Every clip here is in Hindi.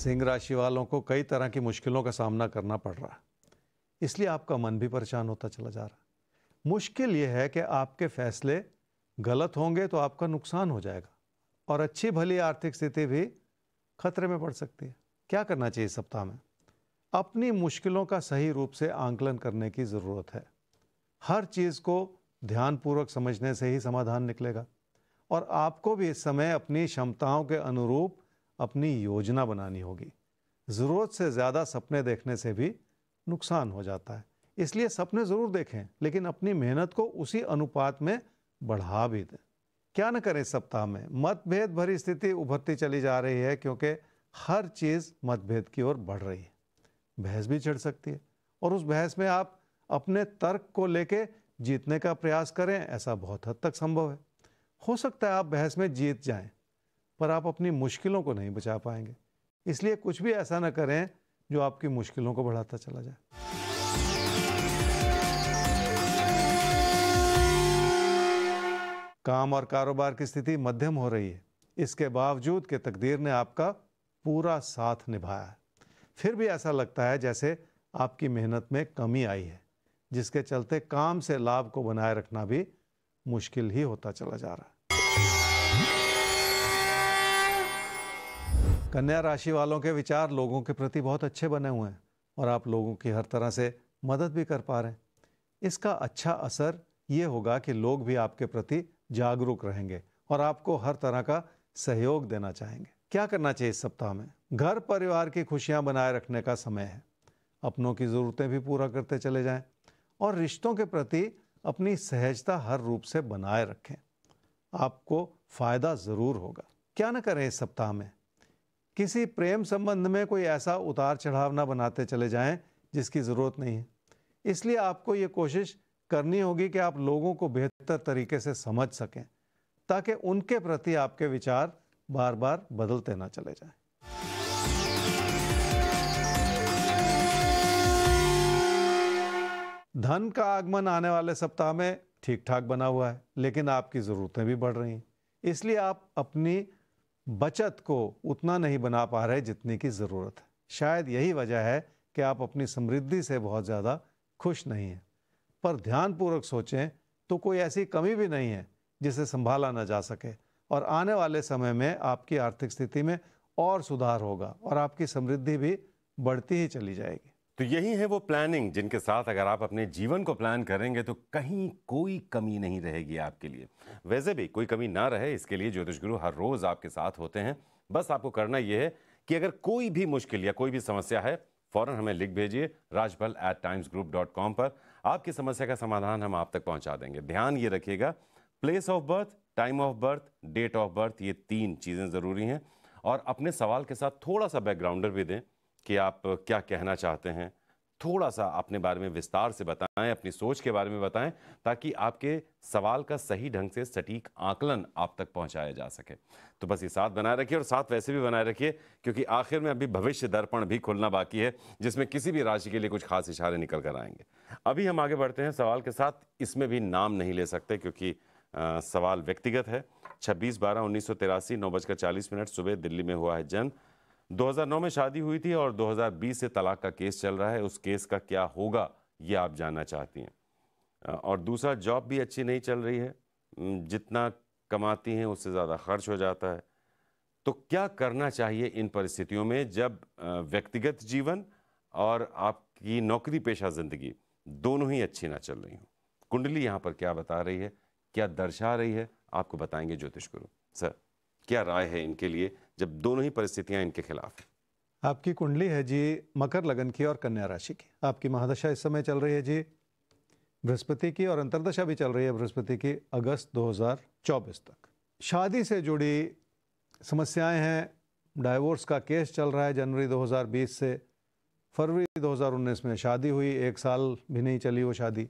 सिंह राशि वालों को कई तरह की मुश्किलों का सामना करना पड़ रहा है इसलिए आपका मन भी परेशान होता चला जा रहा है मुश्किल ये है कि आपके फैसले गलत होंगे तो आपका नुकसान हो जाएगा और अच्छी भली आर्थिक स्थिति भी खतरे में पड़ सकती है क्या करना चाहिए सप्ताह में अपनी मुश्किलों का सही रूप से आंकलन करने की ज़रूरत है हर चीज़ को ध्यानपूर्वक समझने से ही समाधान निकलेगा और आपको भी इस समय अपनी क्षमताओं के अनुरूप अपनी योजना बनानी होगी ज़रूरत से ज़्यादा सपने देखने से भी नुकसान हो जाता है इसलिए सपने ज़रूर देखें लेकिन अपनी मेहनत को उसी अनुपात में बढ़ा भी दें क्या न करें सप्ताह में मतभेद भरी स्थिति उभरती चली जा रही है क्योंकि हर चीज़ मतभेद की ओर बढ़ रही है बहस भी चढ़ सकती है और उस बहस में आप अपने तर्क को लेके जीतने का प्रयास करें ऐसा बहुत हद तक संभव है हो सकता है आप बहस में जीत जाएं पर आप अपनी मुश्किलों को नहीं बचा पाएंगे इसलिए कुछ भी ऐसा ना करें जो आपकी मुश्किलों को बढ़ाता चला जाए काम और कारोबार की स्थिति मध्यम हो रही है इसके बावजूद के तकदीर ने आपका पूरा साथ निभाया है फिर भी ऐसा लगता है जैसे आपकी मेहनत में कमी आई है जिसके चलते काम से लाभ को बनाए रखना भी मुश्किल ही होता चला जा रहा है कन्या राशि वालों के विचार लोगों के प्रति बहुत अच्छे बने हुए हैं और आप लोगों की हर तरह से मदद भी कर पा रहे हैं इसका अच्छा असर ये होगा कि लोग भी आपके प्रति जागरूक रहेंगे और आपको हर तरह का सहयोग देना चाहेंगे क्या करना चाहिए इस सप्ताह में घर परिवार की खुशियां बनाए रखने का समय है अपनों की ज़रूरतें भी पूरा करते चले जाएं और रिश्तों के प्रति अपनी सहजता हर रूप से बनाए रखें आपको फ़ायदा ज़रूर होगा क्या ना करें इस सप्ताह में किसी प्रेम संबंध में कोई ऐसा उतार चढ़ाव ना बनाते चले जाएं जिसकी ज़रूरत नहीं है इसलिए आपको ये कोशिश करनी होगी कि आप लोगों को बेहतर तरीके से समझ सकें ताकि उनके प्रति आपके विचार बार बार बदलते ना चले जाएं। धन का आगमन आने वाले सप्ताह में ठीक ठाक बना हुआ है लेकिन आपकी ज़रूरतें भी बढ़ रही हैं इसलिए आप अपनी बचत को उतना नहीं बना पा रहे जितनी की ज़रूरत है शायद यही वजह है कि आप अपनी समृद्धि से बहुत ज़्यादा खुश नहीं हैं पर ध्यानपूर्वक सोचें तो कोई ऐसी कमी भी नहीं है जिसे संभाला ना जा सके और आने वाले समय में आपकी आर्थिक स्थिति में और सुधार होगा और आपकी समृद्धि भी बढ़ती ही चली जाएगी तो यही है वो प्लानिंग जिनके साथ अगर आप अपने जीवन को प्लान करेंगे तो कहीं कोई कमी नहीं रहेगी आपके लिए वैसे भी कोई कमी ना रहे इसके लिए ज्योतिष गुरु हर रोज आपके साथ होते हैं बस आपको करना यह है कि अगर कोई भी मुश्किल या कोई भी समस्या है फौरन हमें लिख भेजिए राजभल at times group dot com पर आपकी समस्या का समाधान हम आप तक पहुंचा देंगे ध्यान ये रखिएगा place of birth time of birth date of birth ये तीन चीज़ें ज़रूरी हैं और अपने सवाल के साथ थोड़ा सा बैकग्राउंडर भी दें कि आप क्या कहना चाहते हैं थोड़ा सा अपने बारे में विस्तार से बताएं अपनी सोच के बारे में बताएं ताकि आपके सवाल का सही ढंग से सटीक आकलन आप तक पहुंचाया जा सके तो बस ये साथ बनाए रखिए और साथ वैसे भी बनाए रखिए क्योंकि आखिर में अभी भविष्य दर्पण भी खुलना बाकी है जिसमें किसी भी राशि के लिए कुछ खास इशारे निकल कर आएंगे अभी हम आगे बढ़ते हैं सवाल के साथ इसमें भी नाम नहीं ले सकते क्योंकि आ, सवाल व्यक्तिगत है छब्बीस बारह उन्नीस सौ तिरासी नौ बजकर चालीस मिनट सुबह दिल्ली में हुआ है जन्म 2009 में शादी हुई थी और 2020 से तलाक का केस चल रहा है उस केस का क्या होगा ये आप जानना चाहती हैं और दूसरा जॉब भी अच्छी नहीं चल रही है जितना कमाती हैं उससे ज़्यादा खर्च हो जाता है तो क्या करना चाहिए इन परिस्थितियों में जब व्यक्तिगत जीवन और आपकी नौकरी पेशा ज़िंदगी दोनों ही अच्छी ना चल रही हों कुंडली यहाँ पर क्या बता रही है क्या दर्शा रही है आपको बताएंगे ज्योतिष गुरु सर क्या राय है इनके लिए जब दोनों ही परिस्थितियां इनके खिलाफ हैं आपकी कुंडली है जी मकर लगन की और कन्या राशि की आपकी महादशा इस समय चल रही है जी बृहस्पति की और अंतरदशा भी चल रही है बृहस्पति की अगस्त 2024 तक शादी से जुड़ी समस्याएं हैं डायवोर्स का केस चल रहा है जनवरी 2020 से फरवरी 2019 में शादी हुई एक साल भी नहीं चली वो शादी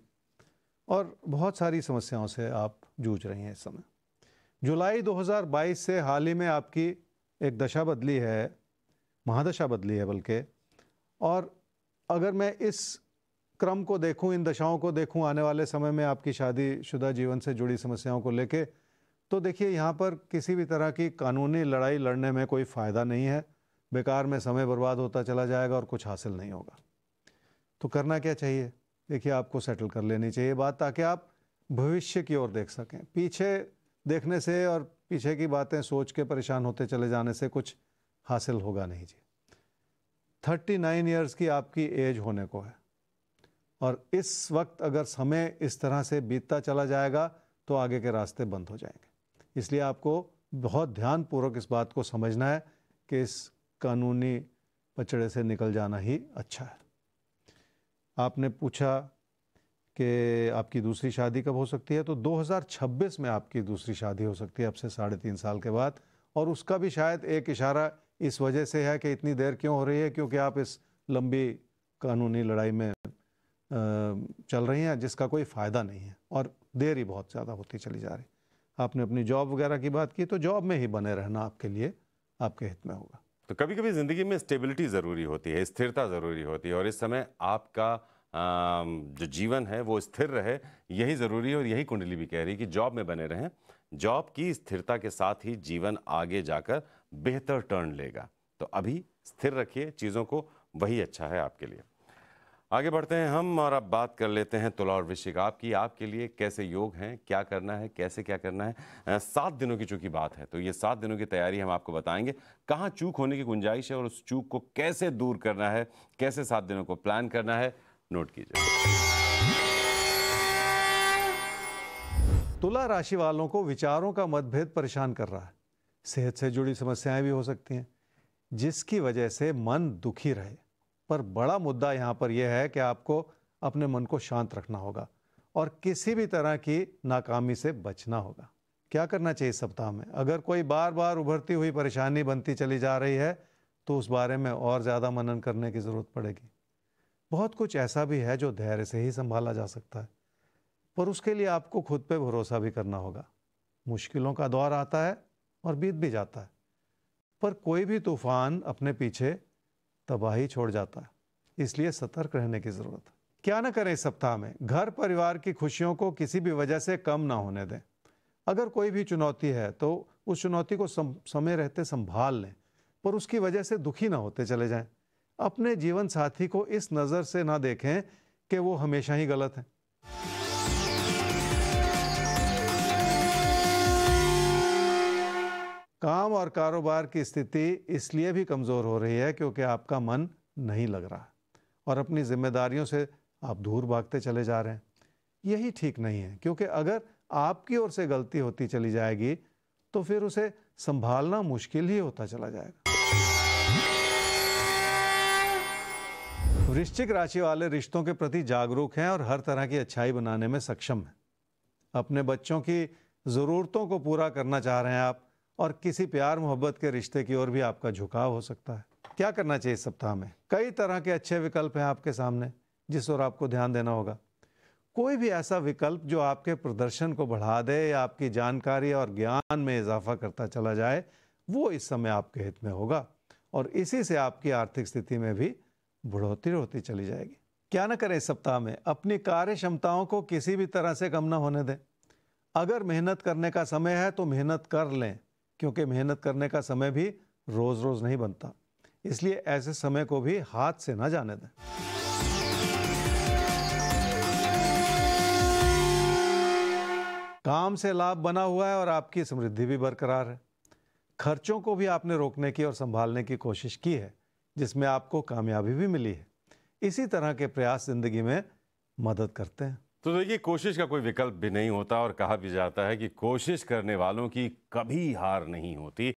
और बहुत सारी समस्याओं से आप जूझ रही हैं इस समय जुलाई 2022 से हाल ही में आपकी एक दशा बदली है महादशा बदली है बल्कि और अगर मैं इस क्रम को देखूं इन दशाओं को देखूं आने वाले समय में आपकी शादीशुदा जीवन से जुड़ी समस्याओं को लेके तो देखिए यहाँ पर किसी भी तरह की कानूनी लड़ाई लड़ने में कोई फ़ायदा नहीं है बेकार में समय बर्बाद होता चला जाएगा और कुछ हासिल नहीं होगा तो करना क्या चाहिए देखिए आपको सेटल कर लेनी चाहिए बात ताकि आप भविष्य की ओर देख सकें पीछे देखने से और पीछे की बातें सोच के परेशान होते चले जाने से कुछ हासिल होगा नहीं जी थर्टी नाइन ईयर्स की आपकी एज होने को है और इस वक्त अगर समय इस तरह से बीतता चला जाएगा तो आगे के रास्ते बंद हो जाएंगे इसलिए आपको बहुत ध्यानपूर्वक इस बात को समझना है कि इस कानूनी पचड़े से निकल जाना ही अच्छा है आपने पूछा कि आपकी दूसरी शादी कब हो सकती है तो 2026 में आपकी दूसरी शादी हो सकती है अब से साढ़े तीन साल के बाद और उसका भी शायद एक इशारा इस वजह से है कि इतनी देर क्यों हो रही है क्योंकि आप इस लंबी कानूनी लड़ाई में चल रही हैं जिसका कोई फ़ायदा नहीं है और देर ही बहुत ज़्यादा होती चली जा रही आपने अपनी जॉब वगैरह की बात की तो जॉब में ही बने रहना आपके लिए आपके हित में होगा तो कभी कभी ज़िंदगी में स्टेबिलिटी ज़रूरी होती है स्थिरता ज़रूरी होती है और इस समय आपका जो जीवन है वो स्थिर रहे यही ज़रूरी है और यही कुंडली भी कह रही है कि जॉब में बने रहें जॉब की स्थिरता के साथ ही जीवन आगे जाकर बेहतर टर्न लेगा तो अभी स्थिर रखिए चीज़ों को वही अच्छा है आपके लिए आगे बढ़ते हैं हम और अब बात कर लेते हैं तुला और वृश्चिक आपकी आपके लिए कैसे योग हैं क्या करना है कैसे क्या करना है सात दिनों की चूंकि बात है तो ये सात दिनों की तैयारी हम आपको बताएंगे कहाँ चूक होने की गुंजाइश है और उस चूक को कैसे दूर करना है कैसे सात दिनों को प्लान करना है नोट कीजिए तुला राशि वालों को विचारों का मतभेद परेशान कर रहा है सेहत से जुड़ी समस्याएं भी हो सकती हैं जिसकी वजह से मन दुखी रहे पर बड़ा मुद्दा यहाँ पर यह है कि आपको अपने मन को शांत रखना होगा और किसी भी तरह की नाकामी से बचना होगा क्या करना चाहिए सप्ताह में अगर कोई बार बार उभरती हुई परेशानी बनती चली जा रही है तो उस बारे में और ज़्यादा मनन करने की ज़रूरत पड़ेगी बहुत कुछ ऐसा भी है जो धैर्य से ही संभाला जा सकता है पर उसके लिए आपको खुद पे भरोसा भी करना होगा मुश्किलों का दौर आता है और बीत भी जाता है पर कोई भी तूफान अपने पीछे तबाही छोड़ जाता है इसलिए सतर्क रहने की ज़रूरत है क्या ना करें इस सप्ताह में घर परिवार की खुशियों को किसी भी वजह से कम ना होने दें अगर कोई भी चुनौती है तो उस चुनौती को समय रहते संभाल लें पर उसकी वजह से दुखी ना होते चले जाएं अपने जीवन साथी को इस नज़र से ना देखें कि वो हमेशा ही गलत हैं काम और कारोबार की स्थिति इसलिए भी कमज़ोर हो रही है क्योंकि आपका मन नहीं लग रहा और अपनी जिम्मेदारियों से आप दूर भागते चले जा रहे हैं यही ठीक नहीं है क्योंकि अगर आपकी ओर से गलती होती चली जाएगी तो फिर उसे संभालना मुश्किल ही होता चला जाएगा वृश्चिक राशि वाले रिश्तों के प्रति जागरूक हैं और हर तरह की अच्छाई बनाने में सक्षम हैं अपने बच्चों की ज़रूरतों को पूरा करना चाह रहे हैं आप और किसी प्यार मोहब्बत के रिश्ते की ओर भी आपका झुकाव हो सकता है क्या करना चाहिए इस सप्ताह में कई तरह के अच्छे विकल्प हैं आपके सामने जिस ओर आपको ध्यान देना होगा कोई भी ऐसा विकल्प जो आपके प्रदर्शन को बढ़ा दे या आपकी जानकारी और ज्ञान में इजाफा करता चला जाए वो इस समय आपके हित में होगा और इसी से आपकी आर्थिक स्थिति में भी बढ़ोतरी होती चली जाएगी क्या ना करें इस सप्ताह में अपनी कार्य क्षमताओं को किसी भी तरह से कम ना होने दें अगर मेहनत करने का समय है तो मेहनत कर लें क्योंकि मेहनत करने का समय भी रोज़ रोज़ नहीं बनता इसलिए ऐसे समय को भी हाथ से ना जाने दें काम से लाभ बना हुआ है और आपकी समृद्धि भी बरकरार है खर्चों को भी आपने रोकने की और संभालने की कोशिश की है जिसमें आपको कामयाबी भी मिली है इसी तरह के प्रयास ज़िंदगी में मदद करते हैं तो देखिए कोशिश का कोई विकल्प भी नहीं होता और कहा भी जाता है कि कोशिश करने वालों की कभी हार नहीं होती